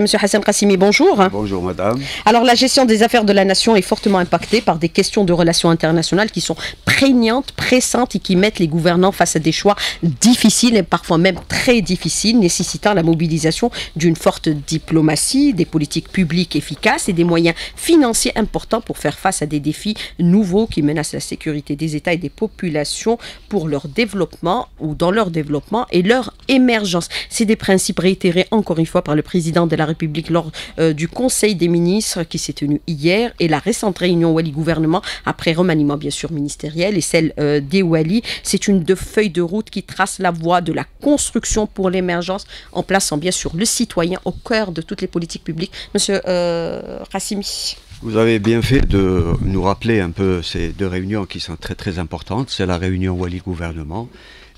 Monsieur Hassan Kassimi, bonjour. Bonjour madame. Alors la gestion des affaires de la nation est fortement impactée par des questions de relations internationales qui sont prégnantes, pressantes et qui mettent les gouvernants face à des choix difficiles et parfois même très difficiles, nécessitant la mobilisation d'une forte diplomatie, des politiques publiques efficaces et des moyens financiers importants pour faire face à des défis nouveaux qui menacent la sécurité des États et des populations pour leur développement ou dans leur développement et leur émergence. C'est des principes réitérés encore une fois par le président de la la République lors euh, du Conseil des ministres qui s'est tenu hier et la récente réunion Wali-Gouvernement, après remaniement bien sûr ministériel et celle euh, des Wali. C'est une de feuilles de route qui trace la voie de la construction pour l'émergence en plaçant bien sûr le citoyen au cœur de toutes les politiques publiques. Monsieur euh, Rassimi. Vous avez bien fait de nous rappeler un peu ces deux réunions qui sont très très importantes. C'est la réunion Wali Gouvernement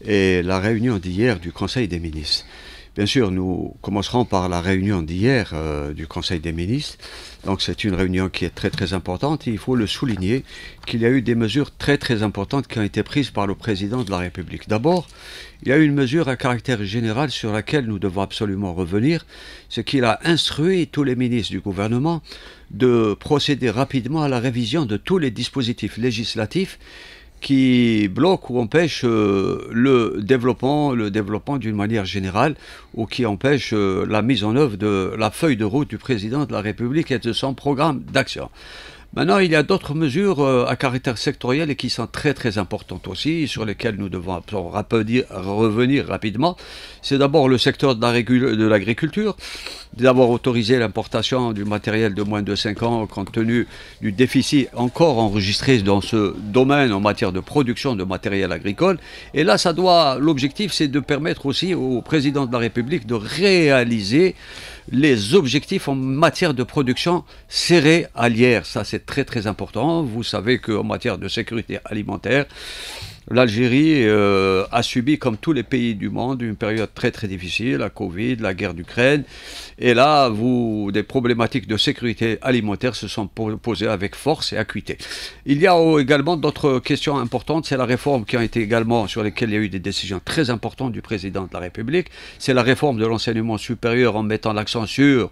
et la réunion d'hier du Conseil des ministres. Bien sûr, nous commencerons par la réunion d'hier euh, du Conseil des ministres. Donc c'est une réunion qui est très très importante il faut le souligner qu'il y a eu des mesures très très importantes qui ont été prises par le président de la République. D'abord, il y a eu une mesure à caractère général sur laquelle nous devons absolument revenir, c'est qu'il a instruit tous les ministres du gouvernement de procéder rapidement à la révision de tous les dispositifs législatifs qui bloque ou empêche euh, le développement, le développement d'une manière générale, ou qui empêche euh, la mise en œuvre de la feuille de route du président de la République et de son programme d'action. Maintenant, il y a d'autres mesures euh, à caractère sectoriel et qui sont très très importantes aussi, sur lesquelles nous devons revenir rapidement. C'est d'abord le secteur de l'agriculture, d'avoir autorisé l'importation du matériel de moins de 5 ans compte tenu du déficit encore enregistré dans ce domaine en matière de production de matériel agricole. Et là, ça doit, l'objectif, c'est de permettre aussi au président de la République de réaliser les objectifs en matière de production à céréalière. Ça, c'est très très important. Vous savez qu'en matière de sécurité alimentaire, L'Algérie euh, a subi, comme tous les pays du monde, une période très très difficile, la Covid, la guerre d'Ukraine. Et là, des problématiques de sécurité alimentaire se sont posées avec force et acuité. Il y a également d'autres questions importantes. C'est la réforme qui a été également, sur laquelle il y a eu des décisions très importantes du président de la République. C'est la réforme de l'enseignement supérieur en mettant l'accent sur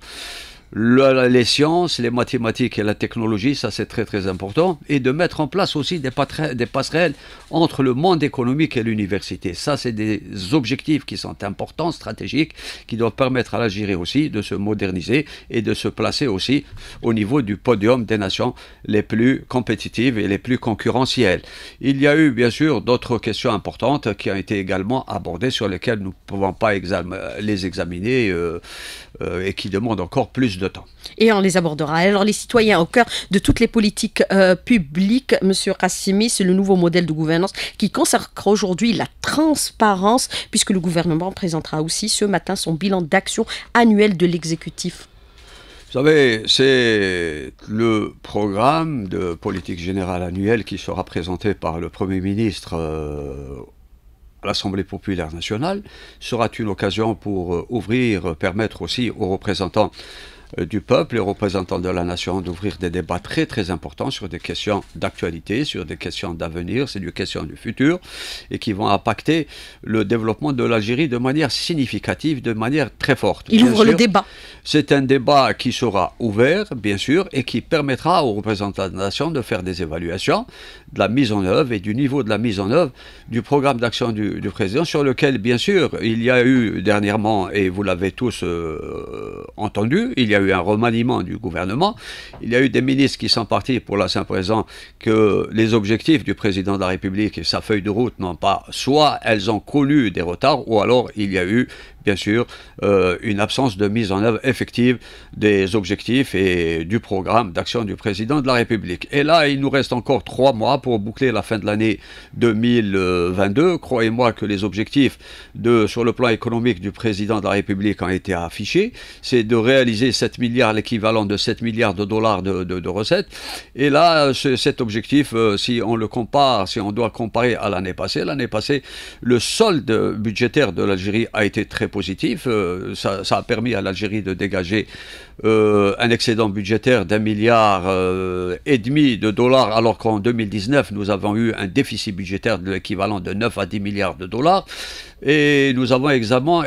les sciences, les mathématiques et la technologie, ça c'est très très important, et de mettre en place aussi des, des passerelles entre le monde économique et l'université. Ça c'est des objectifs qui sont importants, stratégiques, qui doivent permettre à l'Algérie aussi de se moderniser et de se placer aussi au niveau du podium des nations les plus compétitives et les plus concurrentielles. Il y a eu bien sûr d'autres questions importantes qui ont été également abordées sur lesquelles nous ne pouvons pas les examiner euh, euh, et qui demandent encore plus de de temps. Et on les abordera. Alors, les citoyens au cœur de toutes les politiques euh, publiques, Monsieur Rassimi, c'est le nouveau modèle de gouvernance qui consacre aujourd'hui la transparence, puisque le gouvernement présentera aussi ce matin son bilan d'action annuel de l'exécutif vous savez, c'est le programme de politique générale annuelle qui sera présenté par le Premier ministre euh, à l'Assemblée populaire nationale sera une occasion pour euh, ouvrir, permettre aussi aux représentants euh, du peuple, et représentants de la nation, d'ouvrir des débats très très importants sur des questions d'actualité, sur des questions d'avenir, c'est des questions du futur, et qui vont impacter le développement de l'Algérie de manière significative, de manière très forte. Il ouvre le débat. C'est un débat qui sera ouvert, bien sûr, et qui permettra aux représentants de la nation de faire des évaluations de la mise en œuvre et du niveau de la mise en œuvre du programme d'action du, président, sur lequel, bien sûr, il y a eu dernièrement, et vous l'avez tous euh, entendu, il y a un remaniement du gouvernement. Il y a eu des ministres qui sont partis pour la simple présent que les objectifs du président de la République et sa feuille de route n'ont pas, soit elles ont connu des retards, ou alors il y a eu bien sûr, euh, une absence de mise en œuvre effective des objectifs et du programme d'action du président de la République. Et là, il nous reste encore trois mois pour boucler la fin de l'année 2022. Croyez-moi que les objectifs de, sur le plan économique du président de la République ont été affichés. C'est de réaliser cette milliards, l'équivalent de 7 milliards de dollars de, recettes. Et là, cet objectif, euh, si on le compare, si on doit comparer à l'année passée, l'année passée, le solde budgétaire de l'Algérie a été très positif. Euh, ça, a permis à l'Algérie de dégager euh, un excédent budgétaire d'un milliard et demi de dollars, alors qu'en 2019, nous avons eu un déficit budgétaire de l'équivalent de 9 à 10 milliards de dollars. Et nous avons également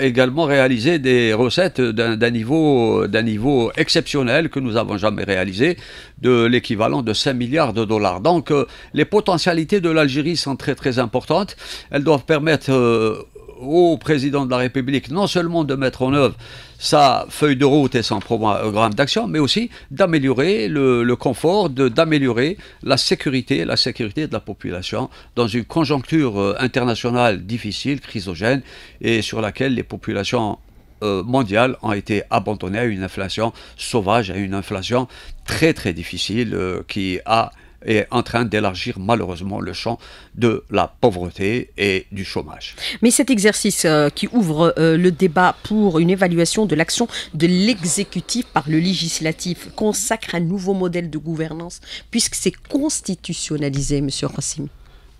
réalisé des recettes d'un niveau, niveau exceptionnel que nous avons jamais réalisé, de l'équivalent de 5 milliards de dollars. Donc euh, les potentialités de l'Algérie sont très très importantes. Elles doivent permettre euh, au président de la République non seulement de mettre en œuvre sa feuille de route et son programme d'action, mais aussi d'améliorer le, confort, d'améliorer la sécurité, la sécurité de la population dans une conjoncture euh, internationale difficile, chrysogène, et sur laquelle les populations euh, mondiales ont été abandonnés à une inflation sauvage, à une inflation très très difficile euh, qui a est en train d'élargir malheureusement le champ de la pauvreté et du chômage. Mais cet exercice euh, qui ouvre le débat pour une évaluation de l'action de l'exécutif par le législatif consacre un nouveau modèle de gouvernance puisque c'est constitutionnalisé, Monsieur Rossim.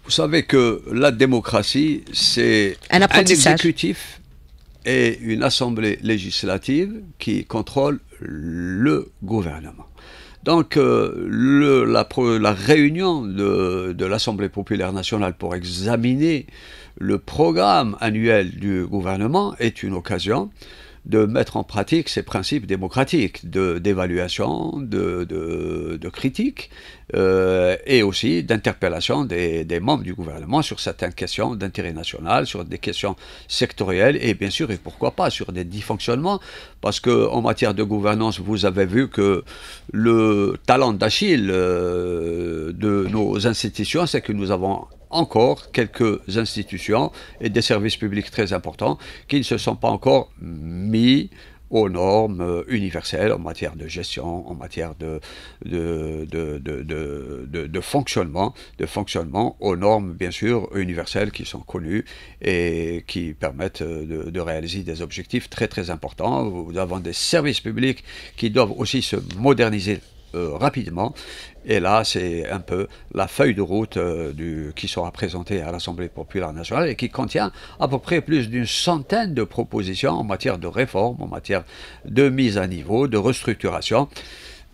Vous savez que la démocratie, c'est un, un exécutif et une assemblée législative qui contrôle le gouvernement. Donc euh, la, réunion de l'Assemblée populaire nationale pour examiner le programme annuel du gouvernement est une occasion de mettre en pratique ces principes démocratiques d'évaluation, de, de, critique euh, et aussi d'interpellation des, membres du gouvernement sur certaines questions d'intérêt national, sur des questions sectorielles et bien sûr, et pourquoi pas, sur des dysfonctionnements. Parce qu'en matière de gouvernance, vous avez vu que le talent d'Achille euh, de nos institutions, c'est que nous avons encore quelques institutions et des services publics très importants qui ne se sont pas encore mis aux normes euh, universelles en matière de gestion, en matière de, de, fonctionnement, de fonctionnement aux normes bien sûr universelles qui sont connues et qui permettent euh, de, réaliser des objectifs très très importants. Nous avons des services publics qui doivent aussi se moderniser euh, rapidement et là, c'est un peu la feuille de route euh, qui sera présentée à l'Assemblée populaire nationale et qui contient à peu près plus d'une centaine de propositions en matière de réforme, en matière de mise à niveau, de restructuration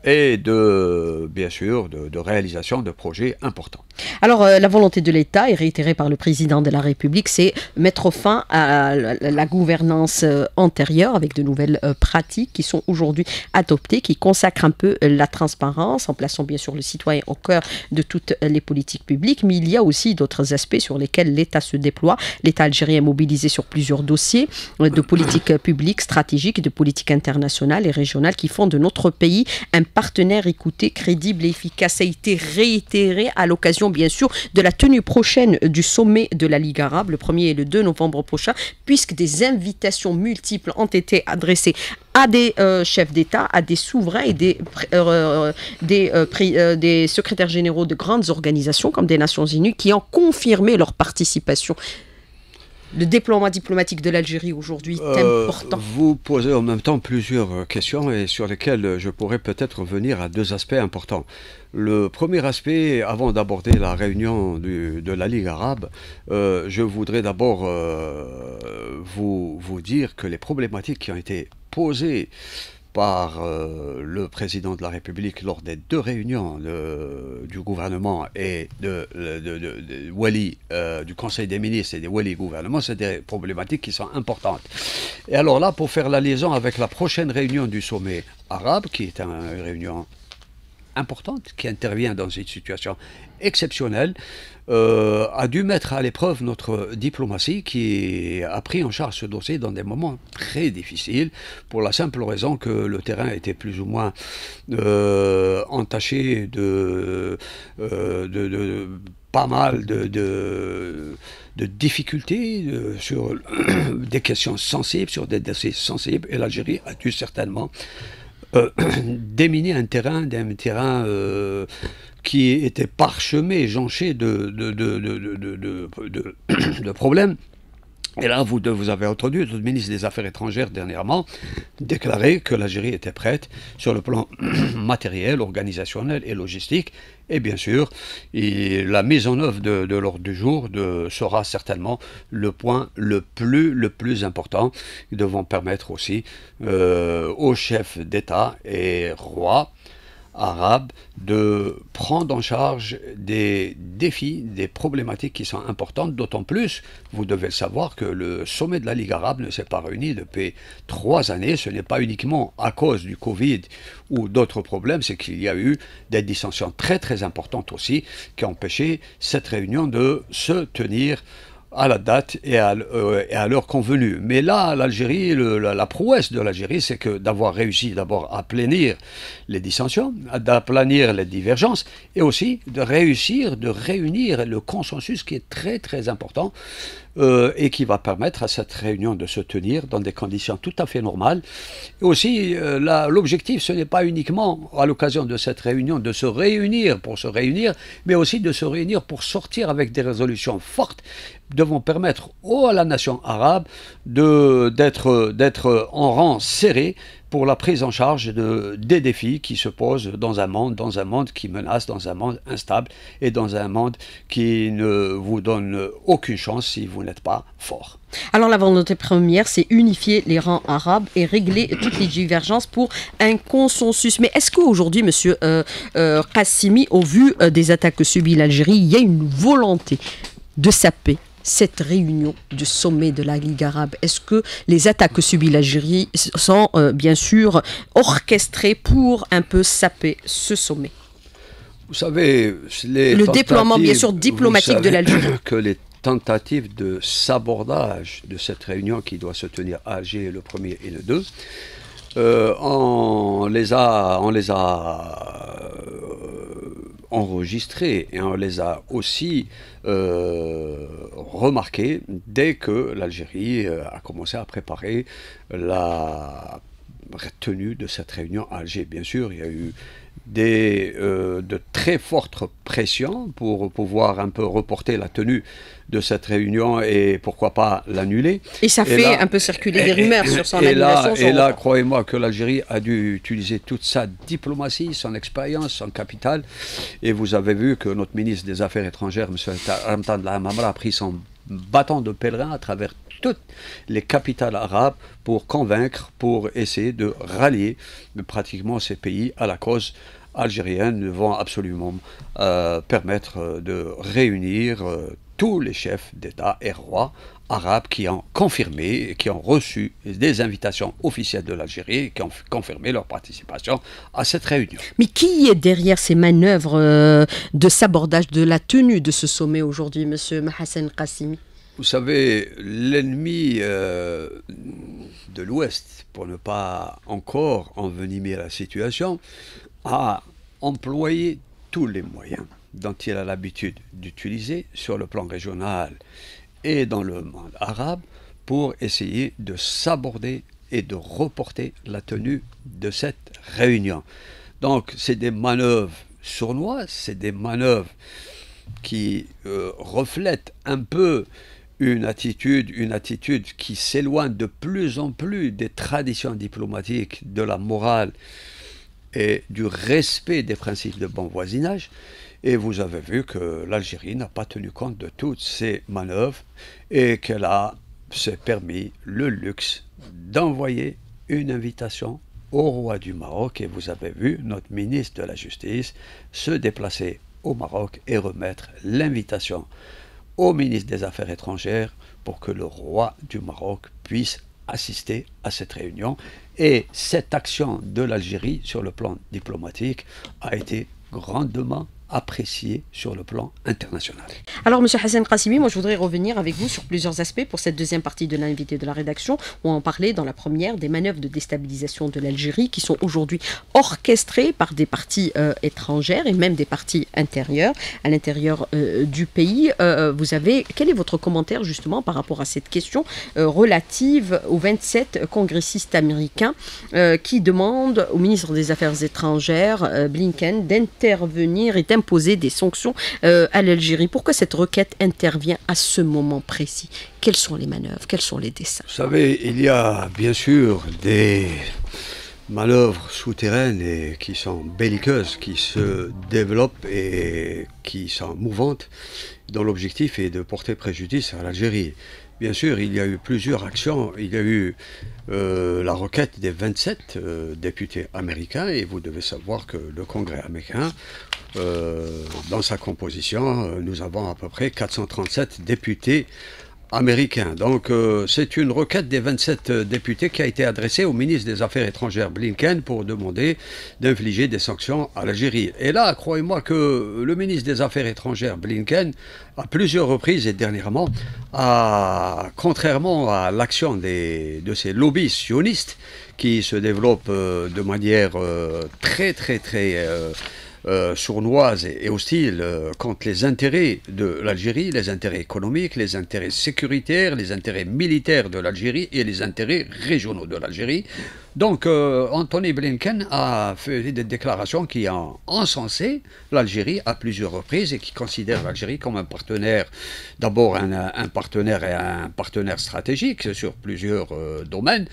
et de, bien sûr, de, réalisation de projets importants. Alors, euh, la volonté de l'État est réitérée par le président de la République, c'est mettre fin à la, gouvernance euh, antérieure avec de nouvelles euh, pratiques qui sont aujourd'hui adoptées, qui consacrent un peu la transparence en plaçant bien sûr le citoyen au cœur de toutes les politiques publiques. Mais il y a aussi d'autres aspects sur lesquels l'État se déploie. L'État algérien est mobilisé sur plusieurs dossiers de politique publique, stratégique, de politique internationale et régionale qui font de notre pays un partenaire écouté, crédible et efficace a été réitéré à l'occasion, bien sûr, de la tenue prochaine du sommet de la Ligue arabe, le 1er et le 2 novembre prochain, puisque des invitations multiples ont été adressées à des euh, chefs d'État, à des souverains et des, euh, euh, des secrétaires généraux de grandes organisations comme des Nations Unies qui ont confirmé leur participation le déploiement diplomatique de l'Algérie aujourd'hui est euh, important Vous posez en même temps plusieurs euh, questions et sur lesquelles je pourrais peut-être revenir à deux aspects importants. Le premier aspect, avant d'aborder la réunion de la Ligue arabe, euh, je voudrais d'abord vous, vous dire que les problématiques qui ont été posées par euh, le président de la République lors des deux réunions du gouvernement et de, euh, du Conseil des ministres et des wali gouvernement, c'est des problématiques qui sont importantes. Et alors là, pour faire la liaison avec la prochaine réunion du sommet arabe, qui est une réunion importante qui intervient dans une situation exceptionnelle euh, a dû mettre à l'épreuve notre diplomatie qui a pris en charge ce dossier dans des moments très difficiles pour la simple raison que le terrain était plus ou moins euh, entaché euh, de, de, pas mal de, de, difficultés sur des questions sensibles, sur des dossiers sensibles, et l'Algérie a dû certainement euh, déminer un terrain, un terrain euh, qui était parchemé, jonché de de, de, problèmes et là, vous, deux, vous avez entendu le ministre des Affaires étrangères dernièrement déclarer que l'Algérie était prête sur le plan matériel, organisationnel et logistique. Et bien sûr, la mise en œuvre de, l'ordre du jour sera certainement le point le plus, le plus important. Nous devons permettre aussi euh, aux chefs d'État et rois arabe de prendre en charge des défis, des problématiques qui sont importantes, d'autant plus, vous devez le savoir, que le sommet de la Ligue arabe ne s'est pas réuni depuis trois années. Ce n'est pas uniquement à cause du Covid ou d'autres problèmes, c'est qu'il y a eu des dissensions très très importantes aussi qui ont empêché cette réunion de se tenir à la date euh, et à, l'heure convenue. Mais là, l'Algérie, la, prouesse de l'Algérie, c'est que d'avoir réussi d'abord à plénir les dissensions, d'aplanir les divergences, et aussi de réussir de réunir le consensus qui est très très important euh, et qui va permettre à cette réunion de se tenir dans des conditions tout à fait normales. Et aussi, euh, l'objectif, ce n'est pas uniquement à l'occasion de cette réunion de se réunir pour se réunir, mais aussi de se réunir pour sortir avec des résolutions fortes devons permettre à la nation arabe d'être en rang serré pour la prise en charge de, des défis qui se posent dans un monde, dans un monde qui menace, dans un monde instable et dans un monde qui ne vous donne aucune chance si vous n'êtes pas fort. Alors la volonté première, c'est unifier les rangs arabes et régler toutes les divergences pour un consensus. Mais est-ce qu'aujourd'hui, Monsieur euh, euh au vu euh, des attaques que subit l'Algérie, il y a une volonté de saper cette réunion du sommet de la Ligue arabe Est-ce que les attaques que subit l'Algérie sont euh, bien sûr orchestrées pour un peu saper ce sommet Vous savez, le déploiement bien sûr diplomatique de l'Algérie. Que les tentatives de sabordage de cette réunion qui doit se tenir à Alger le 1er et le 2, euh, les a, on les a euh, enregistrés et on les a aussi euh, remarqués dès que l'Algérie euh, a commencé à préparer la tenue de cette réunion à Alger. Bien sûr, il y a eu des, de très fortes pressions pour pouvoir un peu reporter la tenue de cette réunion et pourquoi pas l'annuler. Et ça fait un peu circuler des rumeurs sur son et Là, et là, croyez-moi que l'Algérie a dû utiliser toute sa diplomatie, son expérience, son capital. Et vous avez vu que notre ministre des Affaires étrangères, M. Ramtan Lahamamra, a pris son battant de pèlerin à travers toutes les capitales arabes pour convaincre, pour essayer de rallier pratiquement ces pays à la cause algérienne vont absolument euh, permettre euh, de réunir euh, tous les chefs d'État et rois arabes qui ont confirmé, qui ont reçu des invitations officielles de l'Algérie, et qui ont confirmé leur participation à cette réunion. Mais qui est derrière ces manœuvres euh, de sabordage de la tenue de ce sommet aujourd'hui, Monsieur Mahassan Qassimi vous savez, l'ennemi euh, de l'Ouest, pour ne pas encore envenimer la situation, a employé tous les moyens dont il a l'habitude d'utiliser sur le plan régional et dans le monde arabe pour essayer de s'aborder et de reporter la tenue de cette réunion. Donc c'est des manœuvres sournoises, c'est des manœuvres qui euh, reflètent un peu une attitude, une attitude qui s'éloigne de plus en plus des traditions diplomatiques, de la morale et du respect des principes de bon voisinage. Et vous avez vu que l'Algérie n'a pas tenu compte de toutes ces manœuvres et qu'elle a permis le luxe d'envoyer une invitation au roi du Maroc. Et vous avez vu notre ministre de la Justice se déplacer au Maroc et remettre l'invitation au ministre des Affaires étrangères pour que le roi du Maroc puisse assister à cette réunion. Et cette action de l'Algérie sur le plan diplomatique a été grandement apprécié sur le plan international. Alors, M. Hassan Qassimi, moi je voudrais revenir avec vous sur plusieurs aspects pour cette deuxième partie de l'invité de la rédaction. On en parlait dans la première des manœuvres de déstabilisation de l'Algérie qui sont aujourd'hui orchestrées par des parties euh, étrangères et même des parties intérieures. À l'intérieur euh, du pays, euh, vous avez. Quel est votre commentaire justement par rapport à cette question relative aux 27 congressistes américains qui demandent au ministre des Affaires étrangères, Blinken, d'intervenir et d'imposer Imposer des sanctions euh, à l'Algérie. Pourquoi cette requête intervient à ce moment précis Quelles sont les manœuvres Quels sont les dessins Vous savez, il y a bien sûr des manœuvres souterraines et qui sont belliqueuses, qui se développent et qui sont mouvantes, dont l'objectif est de porter préjudice à l'Algérie. Bien sûr, il y a eu plusieurs actions. Il y a eu euh, la requête des 27 euh, députés américains, et vous devez savoir que le Congrès américain, euh, dans sa composition, nous avons à peu près 437 députés américain. Donc euh, c'est une requête des 27 euh, députés qui a été adressée au ministre des Affaires étrangères Blinken pour demander d'infliger des sanctions à l'Algérie. Et là, croyez-moi que le ministre des Affaires étrangères Blinken, à plusieurs reprises et dernièrement, a, contrairement à l'action de ces lobbies sionistes qui se développent euh, de manière très très très euh, sournoise et, hostile contre euh, les intérêts de l'Algérie, les intérêts économiques, les intérêts sécuritaires, les intérêts militaires de l'Algérie et les intérêts régionaux de l'Algérie, donc, euh, Anthony Blinken a fait des déclarations qui ont encensé l'Algérie à plusieurs reprises et qui considère l'Algérie comme un partenaire, d'abord un, partenaire et un partenaire stratégique sur plusieurs euh, domaines.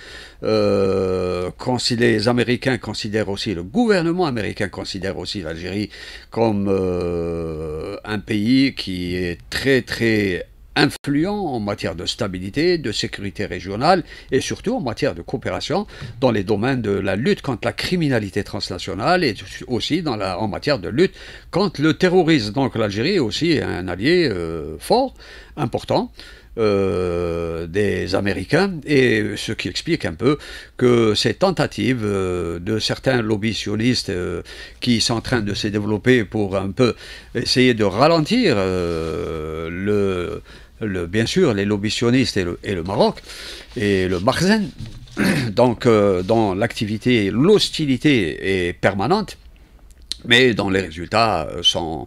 Euh, les Américains considèrent aussi, le gouvernement américain considère aussi l'Algérie comme euh, un pays qui est très très influent en matière de stabilité, de sécurité régionale et surtout en matière de coopération dans les domaines de la lutte contre la criminalité transnationale et aussi en matière de lutte contre le terrorisme. Donc l'Algérie est aussi un allié euh, fort, important. Euh, des Américains, et ce qui explique un peu que ces tentatives euh, de certains lobby sionistes qui sont en train de se développer pour un peu essayer de ralentir le bien sûr, les lobbies et le, Maroc, et le Marzen, donc euh, dans l'activité, l'hostilité est permanente, mais dans les résultats euh, sont,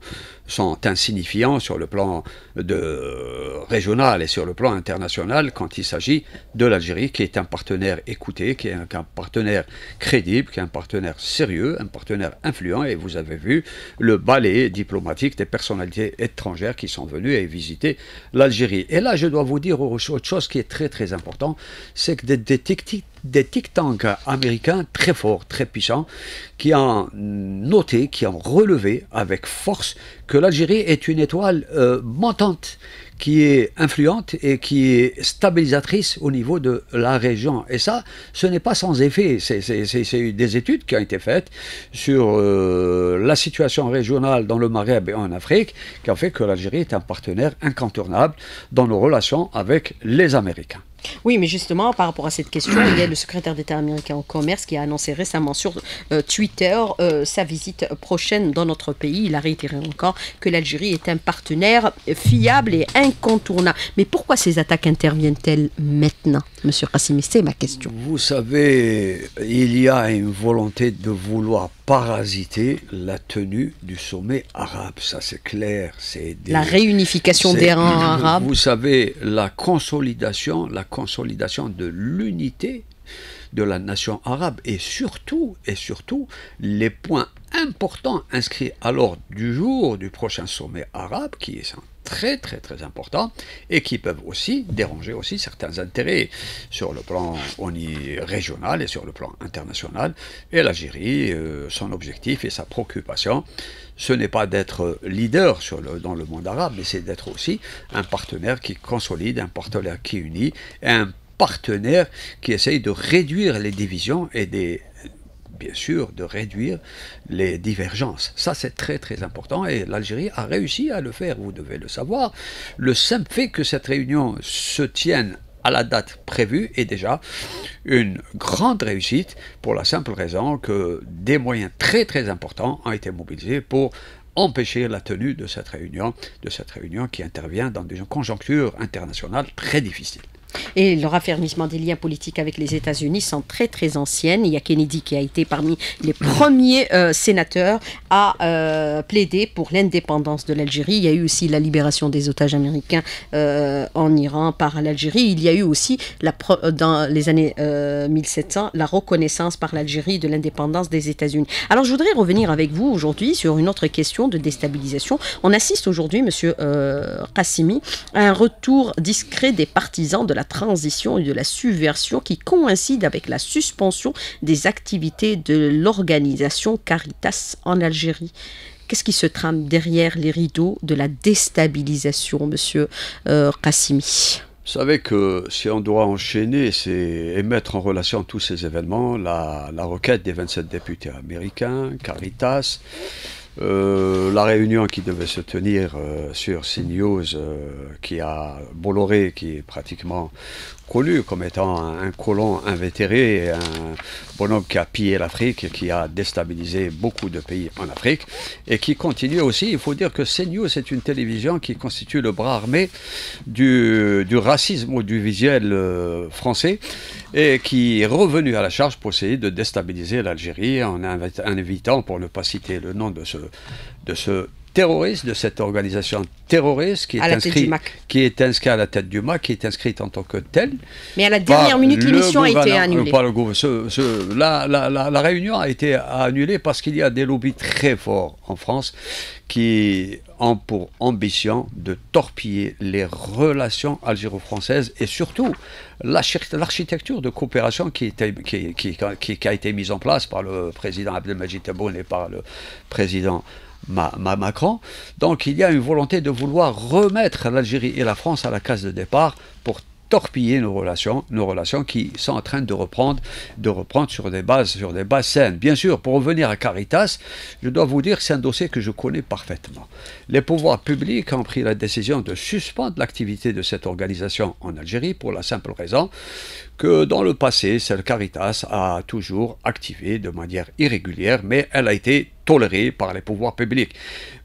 sont insignifiants sur le plan de, euh, régional et sur le plan international quand il s'agit de l'Algérie, qui est un partenaire écouté, qui est un, partenaire crédible, qui est un partenaire sérieux, un partenaire influent. Et vous avez vu le ballet diplomatique des personnalités étrangères qui sont venues et visiter l'Algérie. Et là, je dois vous dire autre chose qui est très très important, c'est que des, des des tic tanks américains très forts, très puissants, qui ont noté, qui ont relevé avec force que l'Algérie est une étoile euh, montante, qui est influente et qui est stabilisatrice au niveau de la région. Et ça, ce n'est pas sans effet. C'est des études qui ont été faites sur euh, la situation régionale dans le Maghreb et en Afrique qui ont fait que l'Algérie est un partenaire incontournable dans nos relations avec les Américains. Oui, mais justement, par rapport à cette question, il y a le secrétaire d'État américain au commerce qui a annoncé récemment sur euh, Twitter euh, sa visite prochaine dans notre pays. Il a réitéré encore que l'Algérie est un partenaire fiable et incontournable. Mais pourquoi ces attaques interviennent-elles maintenant Monsieur Kassimi, c'est ma question. Vous savez, il y a une volonté de vouloir parasiter la tenue du sommet arabe, ça c'est clair. C'est la réunification des rangs arabes. Vous savez, la consolidation, la consolidation de l'unité de la nation arabe et surtout, et surtout les points importants inscrits à l'ordre du jour du prochain sommet arabe qui est très très très important et qui peuvent aussi déranger aussi certains intérêts sur le plan on régional et sur le plan international. Et l'Algérie, euh, son objectif et sa préoccupation, ce n'est pas d'être leader sur dans le monde arabe, mais c'est d'être aussi un partenaire qui consolide, un partenaire qui unit, un partenaire qui essaye de réduire les divisions et des bien sûr, de réduire les divergences. Ça, c'est très très important et l'Algérie a réussi à le faire, vous devez le savoir. Le simple fait que cette réunion se tienne à la date prévue est déjà une grande réussite pour la simple raison que des moyens très très importants ont été mobilisés pour empêcher la tenue de cette réunion, de cette réunion qui intervient dans des conjoncture internationale très difficile. Et le raffermissement des liens politiques avec les États-Unis sont très très anciennes. Il y a Kennedy qui a été parmi les premiers euh, sénateurs à euh, plaider pour l'indépendance de l'Algérie. Il y a eu aussi la libération des otages américains euh, en Iran par l'Algérie. Il y a eu aussi la, dans les années 1700 la reconnaissance par l'Algérie de l'indépendance des États-Unis. Alors je voudrais revenir avec vous aujourd'hui sur une autre question de déstabilisation. On assiste aujourd'hui, Monsieur Qassimi, à un retour discret des partisans de la la transition et de la subversion qui coïncide avec la suspension des activités de l'organisation Caritas en Algérie. Qu'est-ce qui se trame derrière les rideaux de la déstabilisation, monsieur euh, vous savez que si on doit enchaîner et mettre en relation tous ces événements, la, la requête des 27 députés américains, Caritas, euh, la réunion qui devait se tenir euh, sur CNews, euh, qui a Bolloré, qui est pratiquement connu comme étant un, colon invétéré, un bonhomme qui a pillé l'Afrique, qui a déstabilisé beaucoup de pays en Afrique et qui continue aussi. Il faut dire que CNews est une télévision qui constitue le bras armé du, du racisme audiovisuel visuel euh, français et qui est revenu à la charge pour essayer de déstabiliser l'Algérie en invitant, pour ne pas citer le nom de ce, de ce terroriste, de cette organisation terroriste qui est, inscrite, à la tête du MAC, qui est inscrite en tant que telle. Mais à la bah, dernière minute, l'émission a été annulée. le la, réunion a été annulée parce qu'il y a des lobbies très forts en France qui pour ambition de torpiller les relations algéro-françaises et surtout l'architecture de coopération qui, a été mise en place par le président Abdelmajid Tebboune et par le président Macron. Donc il y a une volonté de vouloir remettre l'Algérie et la France à la case de départ pour torpiller nos relations, nos relations qui sont en train de reprendre, de reprendre sur des bases, sur des bases saines. Bien sûr, pour revenir à Caritas, je dois vous dire que c'est un dossier que je connais parfaitement. Les pouvoirs publics ont pris la décision de suspendre l'activité de cette organisation en Algérie pour la simple raison que dans le passé, celle Caritas a toujours activé de manière irrégulière, mais elle a été par les pouvoirs publics.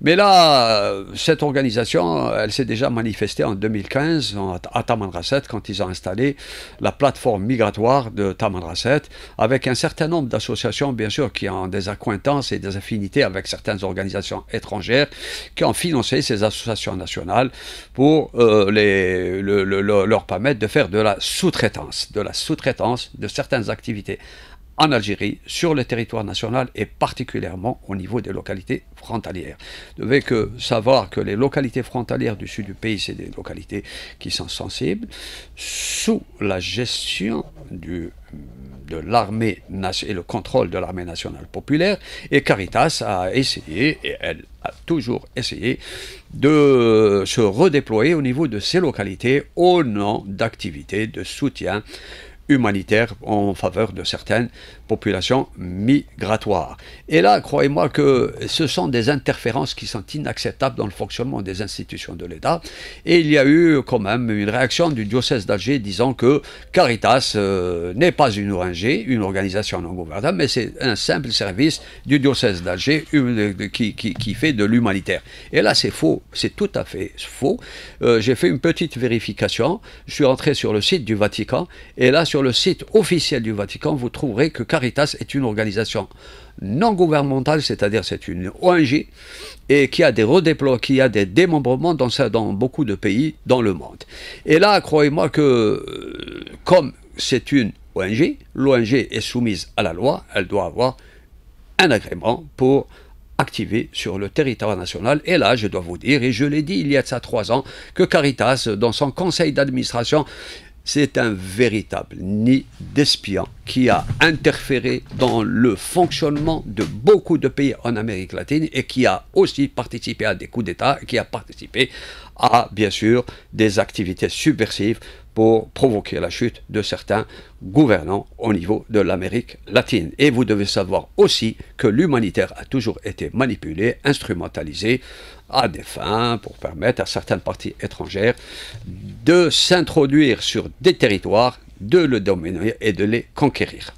Mais là, euh, cette organisation, elle s'est déjà manifestée en 2015 à Tamanrasset quand ils ont installé la plateforme migratoire de Tamanrasset avec un certain nombre d'associations, bien sûr, qui ont des acquaintances et des affinités avec certaines organisations étrangères qui ont financé ces associations nationales pour euh, les, leur permettre de faire de la sous-traitance, de la sous-traitance de certaines activités en Algérie, sur le territoire national et particulièrement au niveau des localités frontalières. Vous devez que savoir que les localités frontalières du sud du pays, c'est des localités qui sont sensibles. Sous la gestion de l'armée et le contrôle de l'armée nationale populaire, et Caritas a essayé, et elle a toujours essayé, de se redéployer au niveau de ces localités au nom d'activités de soutien humanitaire en faveur de certaines population migratoire. Et là, croyez-moi que ce sont des interférences qui sont inacceptables dans le fonctionnement des institutions de l'État. Et il y a eu quand même une réaction du diocèse d'Alger disant que Caritas euh, n'est pas une ONG, une organisation non gouvernementale, mais c'est un simple service du diocèse d'Alger euh, qui, fait de l'humanitaire. Et là, c'est faux, c'est tout à fait faux. Euh, j'ai fait une petite vérification, je suis entré sur le site du Vatican, et là, sur le site officiel du Vatican, vous trouverez que Caritas est une organisation non gouvernementale, c'est-à-dire c'est une ONG, et qui a des redéploiements, qui a des démembrements dans, beaucoup de pays dans le monde. Et là, croyez-moi que euh, comme c'est une ONG, l'ONG est soumise à la loi, elle doit avoir un agrément pour activer sur le territoire national. Et là, je dois vous dire, et je l'ai dit il y a de ça trois ans, que Caritas, dans son conseil d'administration, c'est un véritable nid d'espions qui a interféré dans le fonctionnement de beaucoup de pays en Amérique latine et qui a aussi participé à des coups d'État, qui a participé à, bien sûr, des activités subversives pour provoquer la chute de certains gouvernants au niveau de l'Amérique latine. Et vous devez savoir aussi que l'humanitaire a toujours été manipulé, instrumentalisé à des fins pour permettre à certaines parties étrangères de s'introduire sur des territoires, de le dominer et de les conquérir.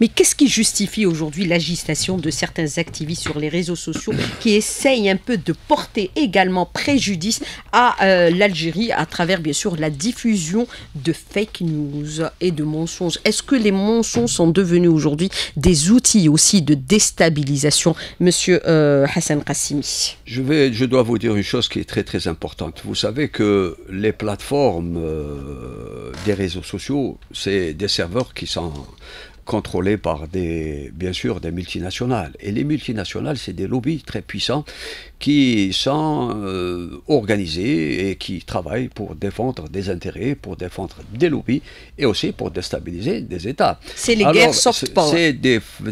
Mais qu'est-ce qui justifie aujourd'hui l'agitation de certains activistes sur les réseaux sociaux qui essayent un peu de porter également préjudice à euh, l'Algérie à travers, bien sûr, la diffusion de fake news et de mensonges Est-ce que les mensonges sont devenus aujourd'hui des outils aussi de déstabilisation, monsieur euh, Hassan Rassimi je, vais, je dois vous dire une chose qui est très très importante. Vous savez que les plateformes euh, des réseaux sociaux, c'est des serveurs qui sont contrôlés par des, bien sûr, des multinationales. Et les multinationales, c'est des lobbies très puissants qui sont euh, organisés et qui travaillent pour défendre des intérêts, pour défendre des lobbies et aussi pour déstabiliser des États. C'est les guerres soft power.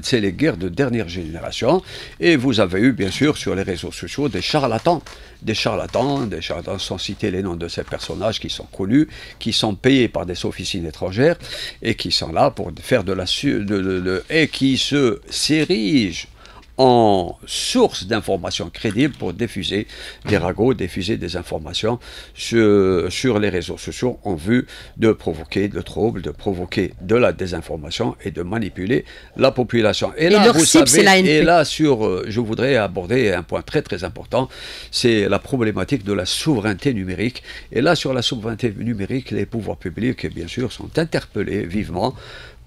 C'est les guerres de dernière génération. Et vous avez eu, bien sûr, sur les réseaux sociaux des charlatans. Des charlatans, des charlatans sans citer les noms de ces personnages qui sont connus, qui sont payés par des officines étrangères et qui sont là pour faire de la et qui se s'érige en source d'informations crédibles pour diffuser des ragots, diffuser des informations sur, les réseaux sociaux en vue de provoquer le trouble, de provoquer de la désinformation et de manipuler la population. Et, là, vous savez, et là sur, euh, je voudrais aborder un point très très important, c'est la problématique de la souveraineté numérique. Et là, sur la souveraineté numérique, les pouvoirs publics, bien sûr, sont interpellés vivement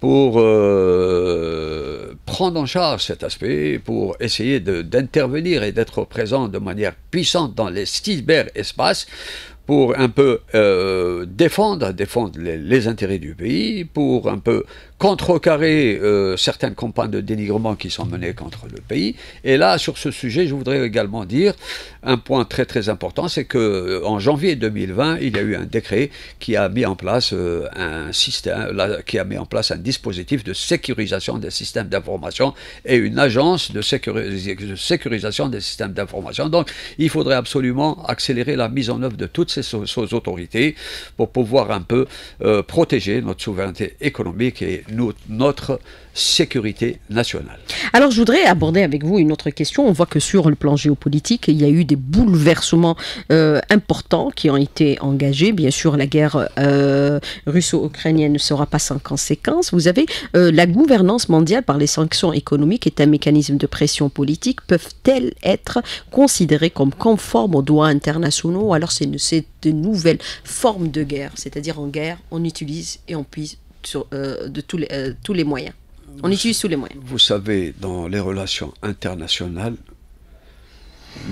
pour euh, prendre en charge cet aspect, pour essayer d'intervenir et d'être présent de manière puissante dans les cyber-espaces, pour un peu euh, défendre, défendre les, intérêts du pays, pour un peu contrecarrer euh, certaines campagnes de dénigrement qui sont menées contre le pays. Et là, sur ce sujet, je voudrais également dire un point très très important, c'est que euh, en janvier 2020, il y a eu un décret qui a mis en place euh, un système, qui a mis en place un dispositif de sécurisation des systèmes d'information et une agence de, sécurisation des systèmes d'information. Donc, il faudrait absolument accélérer la mise en œuvre de toutes ces, autorités pour pouvoir un peu protéger notre souveraineté économique et notre, sécurité nationale. Alors je voudrais aborder avec vous une autre question. On voit que sur le plan géopolitique, il y a eu des bouleversements euh, importants qui ont été engagés. Bien sûr, la guerre euh, russo-ukrainienne ne sera pas sans conséquence. Vous avez euh, la gouvernance mondiale par les sanctions économiques est un mécanisme de pression politique. Peuvent-elles être considérées comme conformes aux droits internationaux Alors c'est de une nouvelle forme de guerre, c'est-à-dire en guerre, on utilise et on puise euh, de euh, tous les, moyens. On utilise tous les moyens. Vous savez, dans les relations internationales,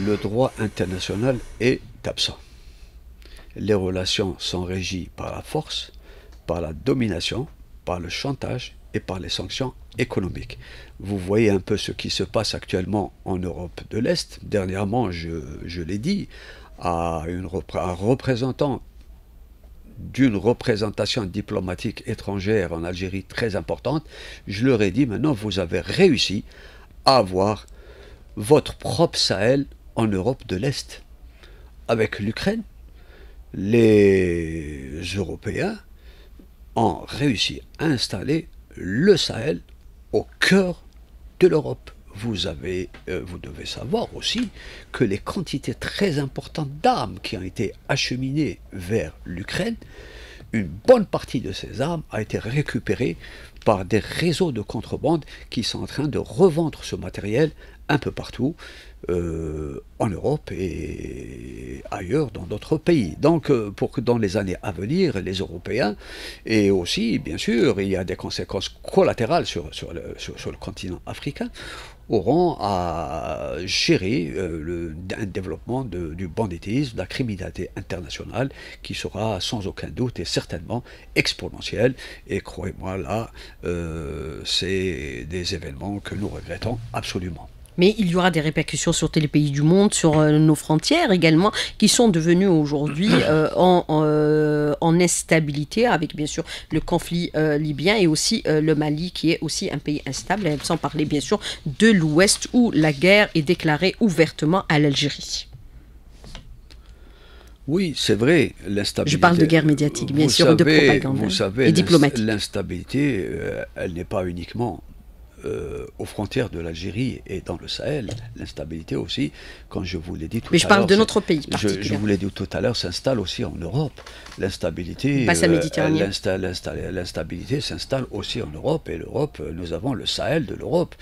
le droit international est absent. Les relations sont régies par la force, par la domination, par le chantage et par les sanctions économiques. Vous voyez un peu ce qui se passe actuellement en Europe de l'Est. Dernièrement, je, l'ai dit à une, un représentant d'une représentation diplomatique étrangère en Algérie très importante, je leur ai dit maintenant vous avez réussi à avoir votre propre Sahel en Europe de l'Est. Avec l'Ukraine, les Européens ont réussi à installer le Sahel au cœur de l'Europe vous, avez, euh, vous devez savoir aussi que les quantités très importantes d'armes qui ont été acheminées vers l'Ukraine, une bonne partie de ces armes a été récupérée par des réseaux de contrebande qui sont en train de revendre ce matériel un peu partout euh, en Europe et ailleurs dans d'autres pays. Donc euh, pour que dans les années à venir, les Européens, et aussi bien sûr il y a des conséquences collatérales sur le continent africain, auront à gérer euh, le, un développement du banditisme, de la criminalité internationale, qui sera sans aucun doute et certainement exponentielle. Et croyez-moi, là, euh, c'est des événements que nous regrettons absolument. Mais il y aura des répercussions sur tous les pays du monde, sur euh, nos frontières également, qui sont devenues aujourd'hui en en instabilité, avec bien sûr le conflit euh, libyen et aussi euh, le Mali, qui est aussi un pays instable, sans parler bien sûr de l'Ouest, où la guerre est déclarée ouvertement à l'Algérie. Oui, c'est vrai, l'instabilité. Je parle de guerre médiatique, bien sûr, de propagande vous hein, savez, et diplomatique. L'instabilité, euh, elle n'est pas uniquement euh, aux frontières de l'Algérie et dans le Sahel, l'instabilité aussi, quand je vous l'ai dit tout à l'heure. Mais je parle de notre pays. Je, vous l'ai dit tout à l'heure, s'installe aussi en Europe. L'instabilité, euh, l'instabilité s'installe aussi en Europe et l'Europe, euh, nous avons le Sahel de l'Europe.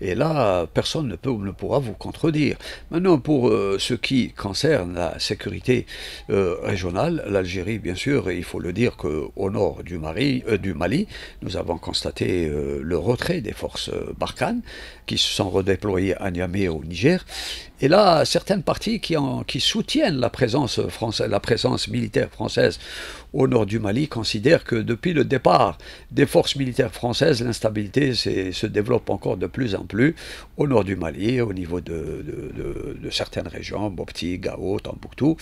Et là, personne ne peut ou ne pourra vous contredire. Maintenant, pour ce qui concerne la sécurité régionale, l'Algérie, bien sûr, il faut le dire qu'au nord du Mali, nous avons constaté le retrait des forces euh, Barkhane, qui se sont redéployés à Niamey au Niger, et là, certaines parties qui, soutiennent la présence, militaire française au nord du Mali considèrent que depuis le départ des forces militaires françaises, l'instabilité se développe encore de plus en plus au nord du Mali, au niveau de, certaines régions, Bopti, Gao, Tambouctou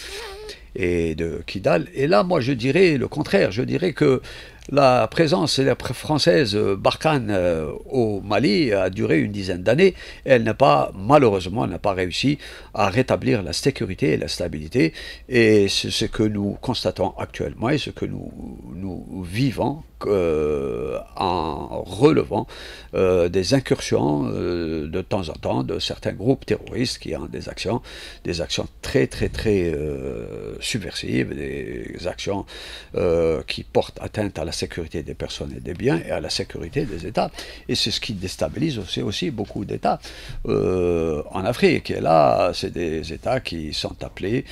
et de Kidal. Et là, moi, je dirais le contraire. Je dirais que la présence française euh, Barkhane euh, au Mali a duré une dizaine d'années. Elle n'a pas, malheureusement, n'a pas réussi à rétablir la sécurité et la stabilité. Et c'est ce que nous constatons actuellement et ce que nous, vivons euh, en relevant euh, des incursions euh, de temps en temps de certains groupes terroristes qui ont des actions, des actions très très très subversives, des actions qui portent atteinte à la sécurité des personnes et des biens et à la sécurité des États. Et c'est ce qui déstabilise aussi, aussi beaucoup d'États en Afrique. Et là, ah, c'est des États qui sont appelés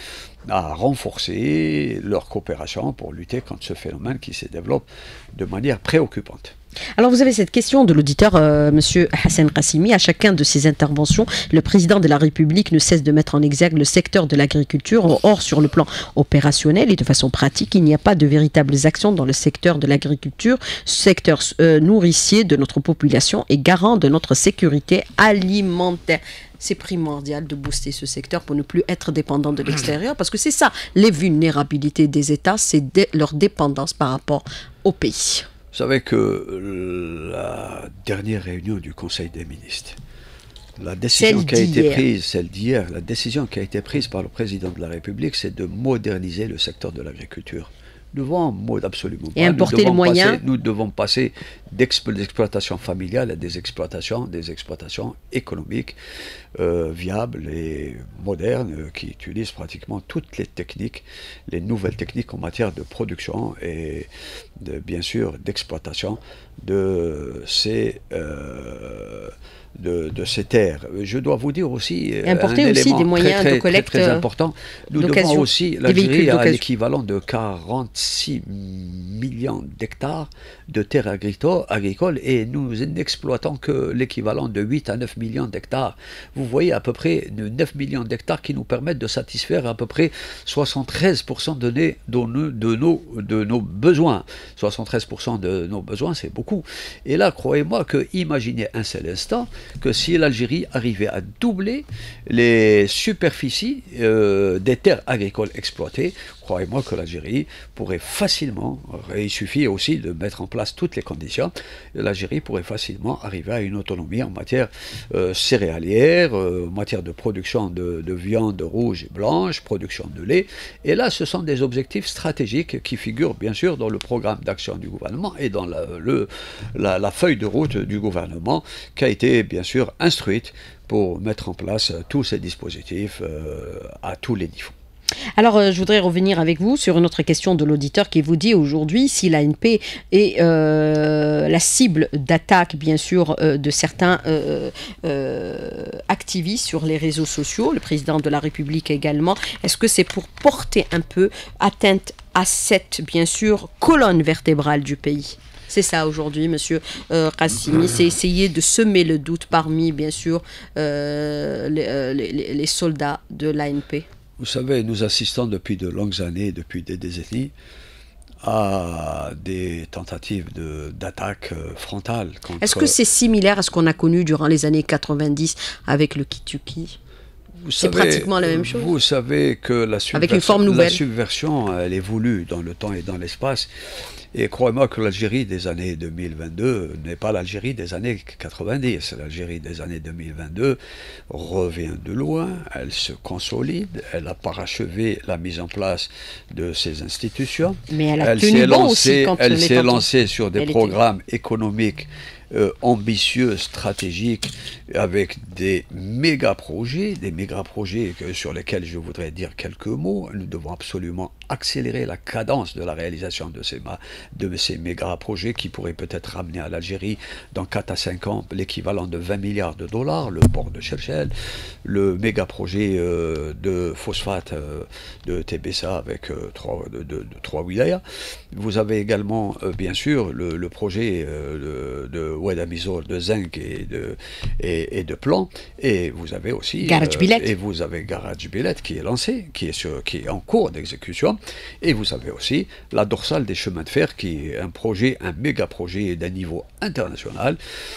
à renforcer leur coopération pour lutter contre ce phénomène qui se développe de manière préoccupante. Alors vous avez cette question de l'auditeur euh, monsieur Hassan Kassimi à chacun de ses interventions, le président de la République ne cesse de mettre en exergue le secteur de l'agriculture or sur le plan opérationnel et de façon pratique, il n'y a pas de véritables actions dans le secteur de l'agriculture, secteur euh, nourricier de notre population et garant de notre sécurité alimentaire c'est primordial de booster ce secteur pour ne plus être dépendant de l'extérieur, parce que c'est ça, les vulnérabilités des États, c'est leur dépendance par rapport au pays. Vous savez que euh, la dernière réunion du Conseil des ministres, la décision qui a été prise, celle d'hier, la décision qui a été prise par le président de la République, c'est de moderniser le secteur de l'agriculture devons, absolument nous devons Passer, nous devons passer d'exploitation familiale à des exploitations, des exploitations économiques euh, viables et modernes euh, qui utilisent pratiquement toutes les techniques, les nouvelles techniques en matière de production et de, bien sûr d'exploitation de ces euh, de, ces terres. Je dois vous dire aussi. Euh, importer aussi des moyens très, de collecte. Euh, important. Nous devons aussi. L'Algérie a l'équivalent de 46 millions d'hectares de terres agricoles et nous n'exploitons que l'équivalent de 8 à 9 millions d'hectares. Vous voyez à peu près 9 millions d'hectares qui nous permettent de satisfaire à peu près 73% de, de, nos, de, nos, de nos besoins. 73% de nos besoins, c'est beaucoup. Et là, croyez-moi que, imaginez un seul instant, que si l'Algérie arrivait à doubler les superficies euh, des terres agricoles exploitées, croyez-moi que l'Algérie pourrait facilement, euh, il suffit aussi de mettre en place toutes les conditions, l'Algérie pourrait facilement arriver à une autonomie en matière euh, céréalière, euh, en matière de production de, viande rouge et blanche, production de lait. Et là, ce sont des objectifs stratégiques qui figurent bien sûr dans le programme d'action du gouvernement et dans la, feuille de route du gouvernement qui a été bien sûr instruite pour mettre en place tous ces dispositifs à tous les niveaux. Alors, euh, je voudrais revenir avec vous sur une autre question de l'auditeur qui vous dit aujourd'hui si l'ANP est euh, la cible d'attaque, bien sûr, euh, de certains activistes sur les réseaux sociaux, le président de la République également. Est-ce que c'est pour porter un peu atteinte à cette, bien sûr, colonne vertébrale du pays c'est ça aujourd'hui, Monsieur euh, c'est essayer de semer le doute parmi, bien sûr, les, les soldats de l'ANP. Vous savez, nous assistons depuis de longues années, depuis des décennies, à des tentatives d'attaque euh, frontale. Est-ce que c'est similaire à ce qu'on a connu durant les années 90 avec le Kituki c'est pratiquement la même chose. Vous savez que la subversion, Avec elle évolue dans le temps et dans l'espace. Et croyez-moi que l'Algérie des années 2022 n'est pas l'Algérie des années 90. L'Algérie des années 2022 revient de loin, elle se consolide, elle a parachevé la mise en place de ses institutions. Mais elle a bon Elle s'est lancée sur des programmes économiques euh, ambitieux, stratégique, avec des méga projets, des méga projets sur lesquels je voudrais dire quelques mots. Nous devons absolument accélérer la cadence de la réalisation de ces, de méga projets qui pourraient peut-être ramener à l'Algérie dans 4 à 5 ans l'équivalent de 20 milliards de dollars, le port de Cherchel, le méga projet euh, de phosphate euh, de Tébessa avec 3 de, trois wilayas. Vous avez également, euh, bien sûr, le, projet euh, de, Oued de zinc et de, et, et, de plan. Et vous avez aussi. Euh, Garage Billet. et vous avez Garage Billet qui est lancé, qui est, qui est en cours d'exécution. Et vous avez aussi la dorsale des chemins de fer, qui est un projet, un méga projet d'un niveau international.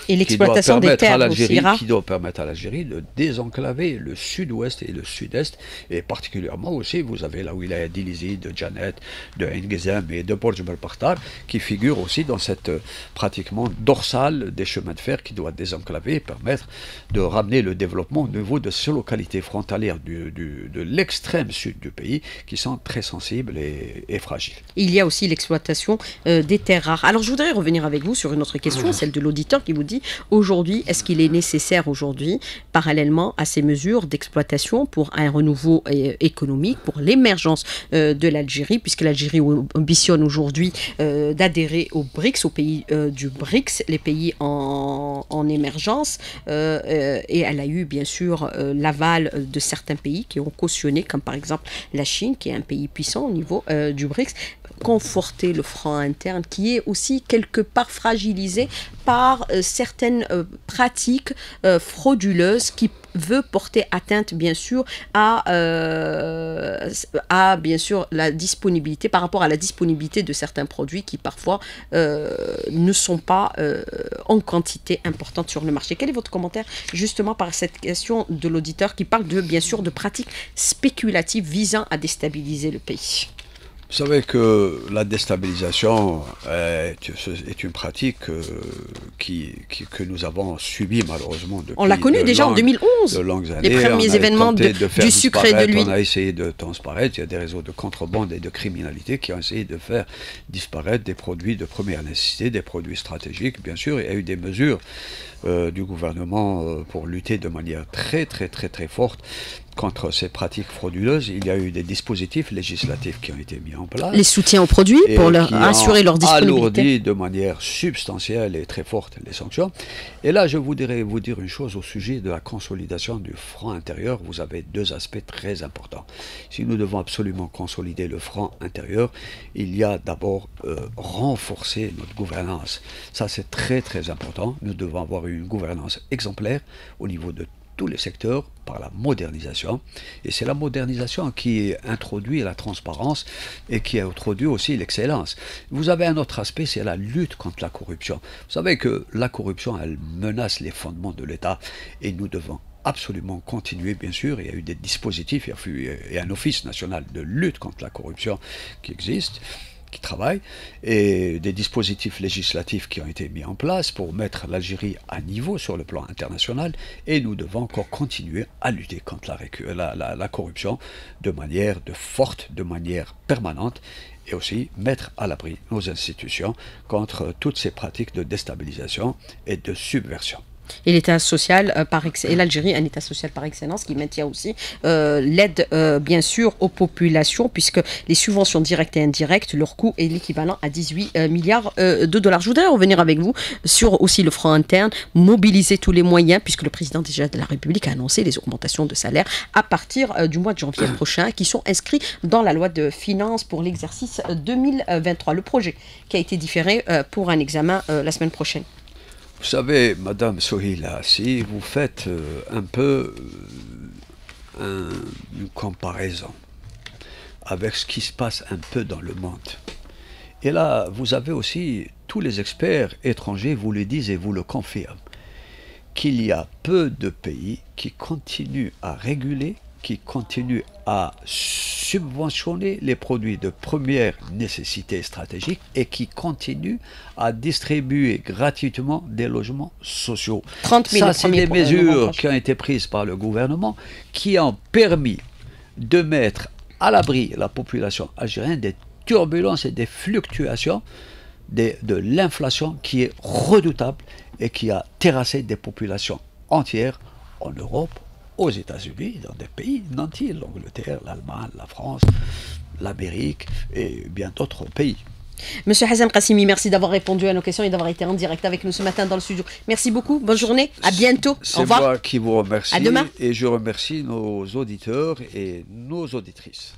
Et l'exploitation des terres aussi, Qui doit permettre à l'Algérie de désenclaver le sud-ouest et le sud-est. Et particulièrement aussi, vous avez là où la a dilisé de Janet, de Engezem et de Borj bel qui figure aussi dans cette euh, pratiquement dorsale des chemins de fer qui doit désenclaver et permettre de ramener le développement au niveau de ces localités frontalières du, de l'extrême sud du pays qui sont très sensibles et, fragiles. Il y a aussi l'exploitation euh, des terres rares. Alors je voudrais revenir avec vous sur une autre question, celle de l'auditeur qui vous dit aujourd'hui, est-ce qu'il est nécessaire aujourd'hui, parallèlement à ces mesures d'exploitation pour un renouveau euh, économique, pour l'émergence de l'Algérie, puisque l'Algérie ambitionne aujourd'hui aujourd'hui euh, d'adhérer aux BRICS, aux pays euh, du BRICS, les pays en, en émergence. Euh, et elle a eu bien sûr l'aval de certains pays qui ont cautionné, comme par exemple la Chine, qui est un pays puissant au niveau du BRICS, conforter le franc interne qui est aussi quelque part fragilisé par certaines pratiques frauduleuses qui veut porter atteinte, bien sûr, euh, à, bien sûr, la disponibilité, par rapport à la disponibilité de certains produits qui, parfois, euh, ne sont pas euh, en quantité importante sur le marché. Quel est votre commentaire, justement, par cette question de l'auditeur qui parle, de, bien sûr, de pratiques spéculatives visant à déstabiliser le pays vous savez que la déstabilisation est, une pratique euh, qui, que nous avons subie malheureusement depuis. On l'a connue déjà en 2011. De longues années. Les premiers événements du sucre et de l'huile. On a essayé de transparaître. Il y a des réseaux de contrebande et de criminalité qui ont essayé de faire disparaître des produits de première nécessité, des produits stratégiques, bien sûr. Il y a eu des mesures euh, du gouvernement euh, pour lutter de manière très très très très forte contre ces pratiques frauduleuses, il y a eu des dispositifs législatifs qui ont été mis en place. Les soutiens aux produits pour leur assurer leur disponibilité. Alourdi de manière substantielle et très forte les sanctions. Et là, je voudrais vous dire une chose au sujet de la consolidation du front intérieur. Vous avez deux aspects très importants. Si nous devons absolument consolider le front intérieur, il y a d'abord euh, renforcer notre gouvernance. Ça, c'est très très important. Nous devons avoir une gouvernance exemplaire au niveau de tous les secteurs par la modernisation. Et c'est la modernisation qui introduit la transparence et qui introduit aussi l'excellence. Vous avez un autre aspect, c'est la lutte contre la corruption. Vous savez que la corruption, elle menace les fondements de l'État et nous devons absolument continuer, bien sûr. Il y a eu des dispositifs, il y a un office national de lutte contre la corruption qui existe qui travaillent, et des dispositifs législatifs qui ont été mis en place pour mettre l'Algérie à niveau sur le plan international, et nous devons encore continuer à lutter contre la, corruption de manière de forte, de manière permanente, et aussi mettre à l'abri nos institutions contre toutes ces pratiques de déstabilisation et de subversion. Et social euh, l'Algérie, un État social par excellence qui maintient aussi euh, l'aide, euh, bien sûr, aux populations, puisque les subventions directes et indirectes, leur coût est l'équivalent à 18 milliards de dollars. Je voudrais revenir avec vous sur aussi le front interne, mobiliser tous les moyens, puisque le président déjà de la République a annoncé les augmentations de salaire à partir du mois de janvier prochain, qui sont inscrits dans la loi de finances pour l'exercice 2023. Le projet qui a été différé pour un examen la semaine prochaine. Vous savez, Madame Souhila, si vous faites euh, un peu euh, une comparaison avec ce qui se passe un peu dans le monde, et là, vous avez aussi, tous les experts étrangers vous le disent et vous le confirment, qu'il y a peu de pays qui continuent à réguler qui continue à subventionner les produits de première nécessité stratégique et qui continue à distribuer gratuitement des logements sociaux. 30 000 Ça, c'est des mesures qui ont été prises par le gouvernement qui ont permis de mettre à l'abri la population algérienne des turbulences et des fluctuations des, de l'inflation qui est redoutable et qui a terrassé des populations entières en Europe, aux États-Unis, dans des pays nantis, l'Angleterre, l'Allemagne, la France, l'Amérique et bien d'autres pays. Monsieur Hassan Kassimi, merci d'avoir répondu à nos questions et d'avoir été en direct avec nous ce matin dans le studio. Merci beaucoup, bonne journée, à bientôt. C'est moi qui vous remercie. demain. Et je remercie nos auditeurs et nos auditrices.